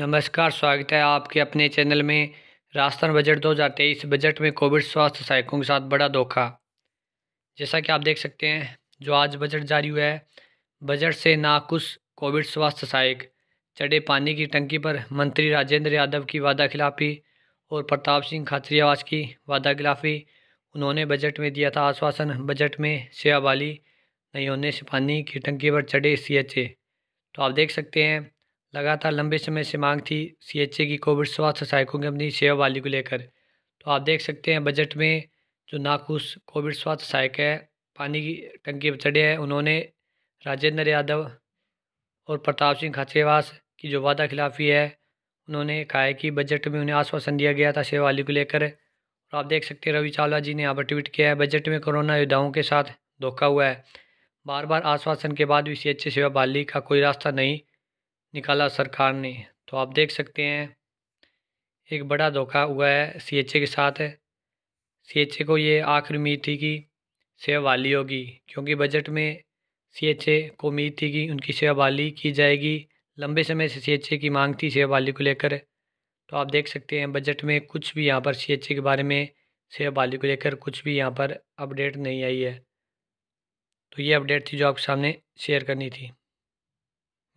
नमस्कार स्वागत है आपके अपने चैनल में राजस्थान बजट 2023 बजट में कोविड स्वास्थ्य सहायकों के साथ बड़ा धोखा जैसा कि आप देख सकते हैं जो आज बजट जारी हुआ है बजट से नाकुश कोविड स्वास्थ्य सहायक चढ़े पानी की टंकी पर मंत्री राजेंद्र यादव की वादा खिलाफ़ी और प्रताप सिंह खाचरियावास की वादा खिलाफ़ी उन्होंने बजट में दिया था आश्वासन बजट में सेवा वाली नहीं होने से पानी की टंकी पर चढ़े सी तो आप देख सकते हैं लगातार लंबे समय से मांग थी सीएचए की कोविड स्वास्थ्य सहायकों की अपनी सेवा वाली को लेकर तो आप देख सकते हैं बजट में जो नाखुश कोविड स्वास्थ्य सहायक है पानी की टंकी चढ़े हैं उन्होंने राजेंद्र यादव और प्रताप सिंह खाचेवास की जो वादा खिलाफी है उन्होंने कहा है कि बजट में उन्हें आश्वासन दिया गया था सेवा वाली को लेकर और आप देख सकते हैं रवि चावला जी ने यहाँ पर ट्वीट किया है बजट में कोरोना योद्धाओं के साथ धोखा हुआ है बार बार आश्वासन के बाद भी सी एच सेवा बहाली का कोई रास्ता नहीं निकाला सरकार ने तो आप देख सकते हैं एक बड़ा धोखा हुआ है सी के साथ सी को ये आखिरी उम्मीद थी कि सेवा बहाली होगी क्योंकि बजट में सी को उम्मीद थी कि उनकी सेवा बहाली की जाएगी लंबे समय से सी की मांग थी सेवा बहाली को लेकर तो आप देख सकते हैं बजट में कुछ भी यहाँ पर सी के बारे में सेवा बहाली को लेकर कुछ भी यहाँ पर अपडेट नहीं आई है तो ये अपडेट थी जो आपके सामने शेयर करनी थी